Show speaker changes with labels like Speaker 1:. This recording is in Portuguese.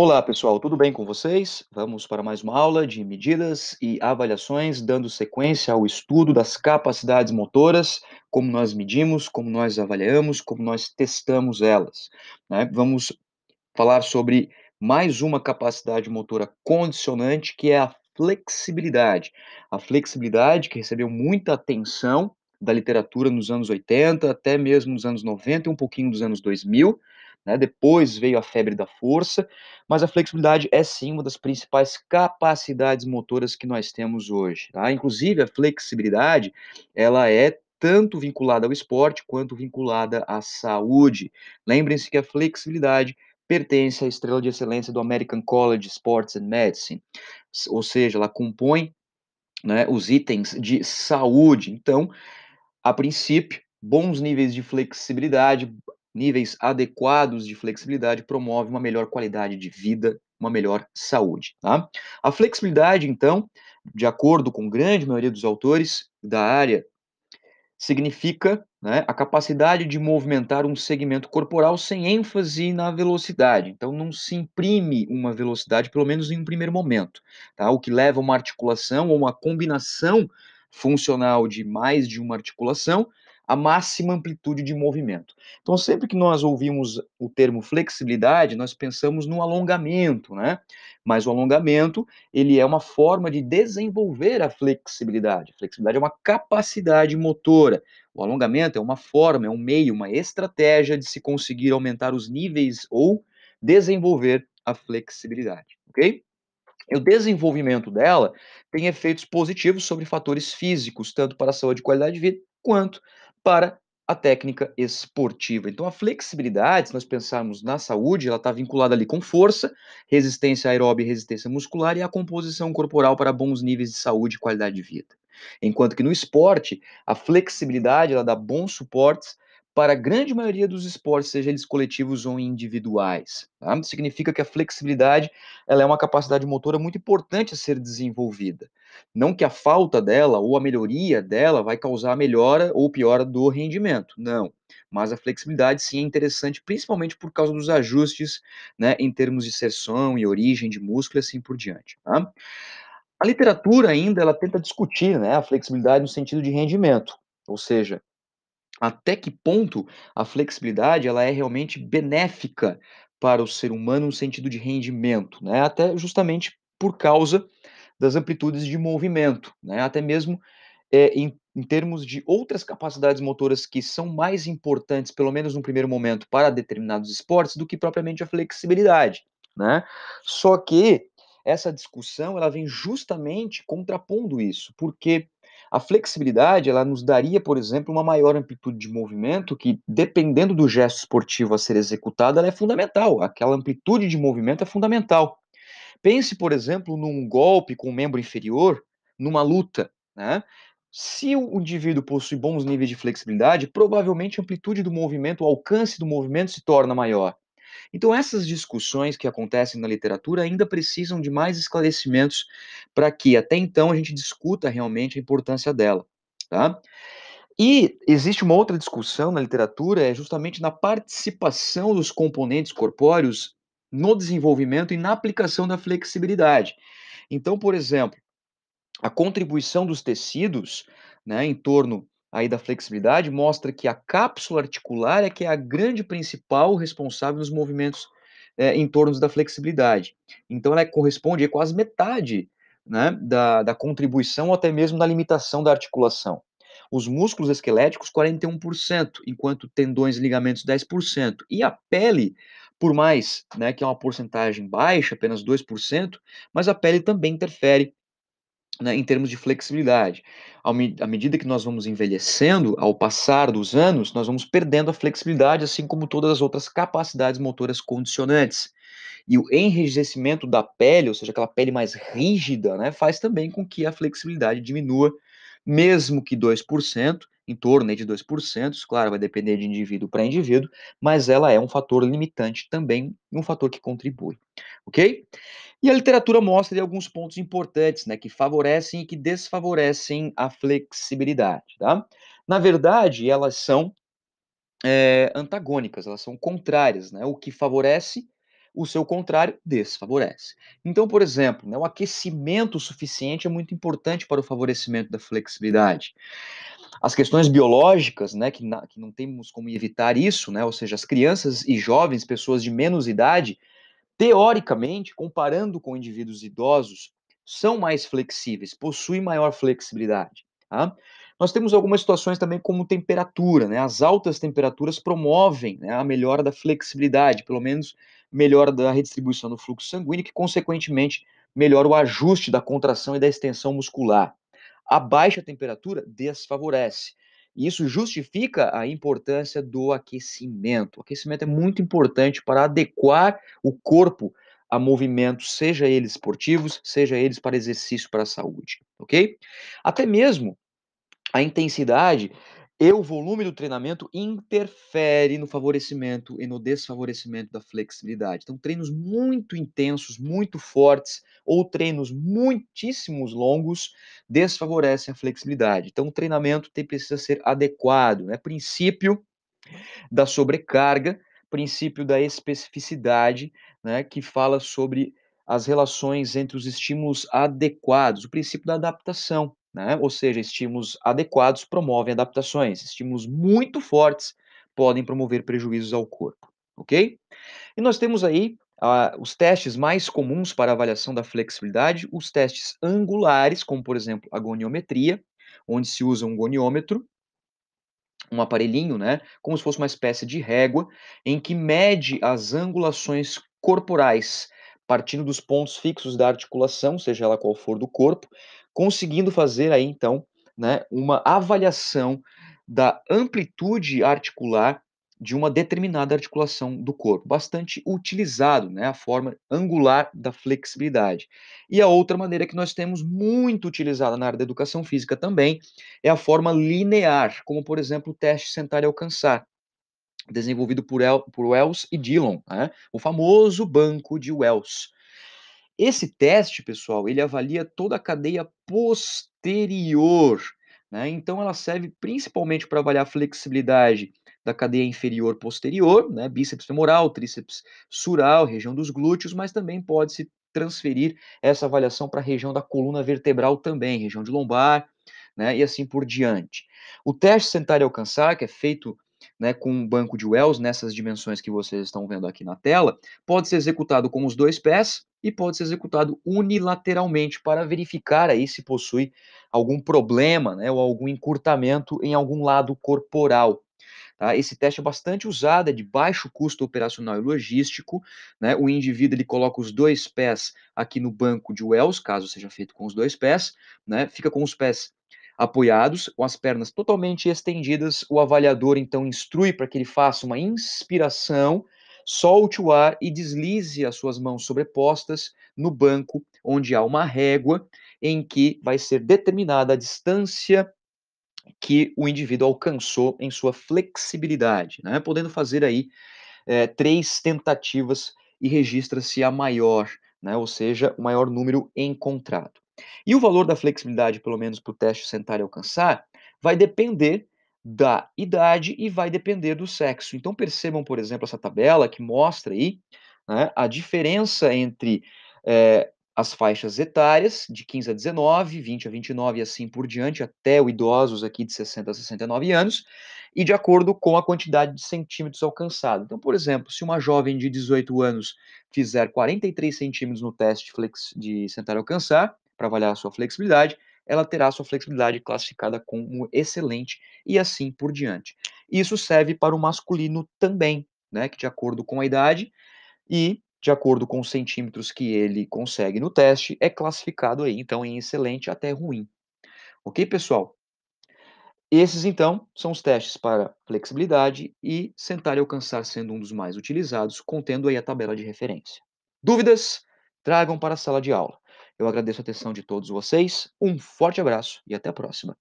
Speaker 1: Olá, pessoal, tudo bem com vocês? Vamos para mais uma aula de medidas e avaliações, dando sequência ao estudo das capacidades motoras, como nós medimos, como nós avaliamos, como nós testamos elas. Né? Vamos falar sobre mais uma capacidade motora condicionante, que é a flexibilidade. A flexibilidade que recebeu muita atenção da literatura nos anos 80, até mesmo nos anos 90 e um pouquinho dos anos 2000, né? Depois veio a febre da força, mas a flexibilidade é sim uma das principais capacidades motoras que nós temos hoje. Tá? Inclusive, a flexibilidade ela é tanto vinculada ao esporte quanto vinculada à saúde. Lembrem-se que a flexibilidade pertence à estrela de excelência do American College Sports and Medicine, ou seja, ela compõe né, os itens de saúde. Então, a princípio, bons níveis de flexibilidade níveis adequados de flexibilidade promove uma melhor qualidade de vida, uma melhor saúde. Tá? A flexibilidade, então, de acordo com grande maioria dos autores da área, significa né, a capacidade de movimentar um segmento corporal sem ênfase na velocidade. Então, não se imprime uma velocidade, pelo menos em um primeiro momento, tá? o que leva a uma articulação ou uma combinação funcional de mais de uma articulação a máxima amplitude de movimento. Então, sempre que nós ouvimos o termo flexibilidade, nós pensamos no alongamento, né? Mas o alongamento, ele é uma forma de desenvolver a flexibilidade. A flexibilidade é uma capacidade motora. O alongamento é uma forma, é um meio, uma estratégia de se conseguir aumentar os níveis ou desenvolver a flexibilidade, ok? o desenvolvimento dela tem efeitos positivos sobre fatores físicos, tanto para a saúde e qualidade de vida, quanto para a técnica esportiva. Então, a flexibilidade, se nós pensarmos na saúde, ela está vinculada ali com força, resistência aeróbica e resistência muscular e a composição corporal para bons níveis de saúde e qualidade de vida. Enquanto que no esporte, a flexibilidade ela dá bons suportes para a grande maioria dos esportes, seja eles coletivos ou individuais. Tá? Significa que a flexibilidade ela é uma capacidade motora muito importante a ser desenvolvida. Não que a falta dela ou a melhoria dela vai causar a melhora ou piora do rendimento, não. Mas a flexibilidade sim é interessante, principalmente por causa dos ajustes né, em termos de sessão e origem de músculo e assim por diante. Tá? A literatura ainda ela tenta discutir né, a flexibilidade no sentido de rendimento, ou seja, até que ponto a flexibilidade ela é realmente benéfica para o ser humano no sentido de rendimento, né? até justamente por causa das amplitudes de movimento, né? até mesmo é, em, em termos de outras capacidades motoras que são mais importantes, pelo menos no primeiro momento, para determinados esportes do que propriamente a flexibilidade. Né? Só que essa discussão ela vem justamente contrapondo isso, porque a flexibilidade, ela nos daria, por exemplo, uma maior amplitude de movimento que, dependendo do gesto esportivo a ser executado, ela é fundamental. Aquela amplitude de movimento é fundamental. Pense, por exemplo, num golpe com o membro inferior, numa luta, né? Se o indivíduo possui bons níveis de flexibilidade, provavelmente a amplitude do movimento, o alcance do movimento se torna maior. Então, essas discussões que acontecem na literatura ainda precisam de mais esclarecimentos para que até então a gente discuta realmente a importância dela. Tá? E existe uma outra discussão na literatura, é justamente na participação dos componentes corpóreos no desenvolvimento e na aplicação da flexibilidade. Então, por exemplo, a contribuição dos tecidos né, em torno aí da flexibilidade mostra que a cápsula articular é que é a grande principal responsável nos movimentos é, em torno da flexibilidade. Então, ela é, corresponde a quase metade né, da, da contribuição até mesmo da limitação da articulação. Os músculos esqueléticos, 41%, enquanto tendões e ligamentos, 10%. E a pele, por mais né, que é uma porcentagem baixa, apenas 2%, mas a pele também interfere né, em termos de flexibilidade. À medida que nós vamos envelhecendo, ao passar dos anos, nós vamos perdendo a flexibilidade, assim como todas as outras capacidades motoras condicionantes. E o enrijecimento da pele, ou seja, aquela pele mais rígida, né, faz também com que a flexibilidade diminua, mesmo que 2%, em torno de 2%, claro, vai depender de indivíduo para indivíduo, mas ela é um fator limitante também, um fator que contribui, ok? E a literatura mostra alguns pontos importantes, né, que favorecem e que desfavorecem a flexibilidade, tá? Na verdade, elas são é, antagônicas, elas são contrárias, né? O que favorece o seu contrário desfavorece. Então, por exemplo, né, o aquecimento suficiente é muito importante para o favorecimento da flexibilidade. As questões biológicas, né, que, na, que não temos como evitar isso, né, ou seja, as crianças e jovens, pessoas de menos idade, teoricamente, comparando com indivíduos idosos, são mais flexíveis, possuem maior flexibilidade. Tá? Nós temos algumas situações também como temperatura, né? As altas temperaturas promovem né, a melhora da flexibilidade, pelo menos melhora da redistribuição do fluxo sanguíneo, que consequentemente melhora o ajuste da contração e da extensão muscular. A baixa temperatura desfavorece. E isso justifica a importância do aquecimento. O aquecimento é muito importante para adequar o corpo a movimentos, seja eles esportivos, seja eles para exercício para a saúde, ok? Até mesmo a intensidade e o volume do treinamento interfere no favorecimento e no desfavorecimento da flexibilidade. Então, treinos muito intensos, muito fortes, ou treinos muitíssimos longos, desfavorecem a flexibilidade. Então, o treinamento tem, precisa ser adequado. Né? Princípio da sobrecarga, princípio da especificidade, né? que fala sobre as relações entre os estímulos adequados, o princípio da adaptação. Né? Ou seja, estímulos adequados promovem adaptações, estímulos muito fortes podem promover prejuízos ao corpo, ok? E nós temos aí uh, os testes mais comuns para avaliação da flexibilidade, os testes angulares, como por exemplo a goniometria, onde se usa um goniômetro, um aparelhinho, né, como se fosse uma espécie de régua, em que mede as angulações corporais, partindo dos pontos fixos da articulação, seja ela qual for do corpo, conseguindo fazer aí então né, uma avaliação da amplitude articular de uma determinada articulação do corpo, bastante utilizado, né, a forma angular da flexibilidade. E a outra maneira que nós temos muito utilizada na área da educação física também é a forma linear, como por exemplo o teste sentar e alcançar, desenvolvido por, El, por Wells e Dillon, né, o famoso banco de Wells. Esse teste, pessoal, ele avalia toda a cadeia posterior. Né? Então, ela serve principalmente para avaliar a flexibilidade da cadeia inferior posterior, né? bíceps femoral, tríceps sural, região dos glúteos, mas também pode se transferir essa avaliação para a região da coluna vertebral também, região de lombar, né, e assim por diante. O teste sentar e alcançar, que é feito né, com um banco de Wells nessas dimensões que vocês estão vendo aqui na tela, pode ser executado com os dois pés, e pode ser executado unilateralmente para verificar aí se possui algum problema né, ou algum encurtamento em algum lado corporal. Tá? Esse teste é bastante usado, é de baixo custo operacional e logístico. Né? O indivíduo ele coloca os dois pés aqui no banco de Wells, caso seja feito com os dois pés, né? fica com os pés apoiados, com as pernas totalmente estendidas. O avaliador então instrui para que ele faça uma inspiração solte o ar e deslize as suas mãos sobrepostas no banco, onde há uma régua em que vai ser determinada a distância que o indivíduo alcançou em sua flexibilidade, né? podendo fazer aí é, três tentativas e registra-se a maior, né? ou seja, o maior número encontrado. E o valor da flexibilidade, pelo menos para o teste sentar e alcançar, vai depender da idade e vai depender do sexo. Então percebam, por exemplo, essa tabela que mostra aí né, a diferença entre é, as faixas etárias de 15 a 19, 20 a 29 e assim por diante, até o idosos aqui de 60 a 69 anos, e de acordo com a quantidade de centímetros alcançado. Então, por exemplo, se uma jovem de 18 anos fizer 43 centímetros no teste de, flex, de sentar e alcançar, para avaliar a sua flexibilidade, ela terá sua flexibilidade classificada como excelente e assim por diante. Isso serve para o masculino também, né, que de acordo com a idade e de acordo com os centímetros que ele consegue no teste, é classificado aí, então, em excelente até ruim. Ok, pessoal? Esses, então, são os testes para flexibilidade e sentar e alcançar sendo um dos mais utilizados, contendo aí a tabela de referência. Dúvidas? Tragam para a sala de aula. Eu agradeço a atenção de todos vocês, um forte abraço e até a próxima.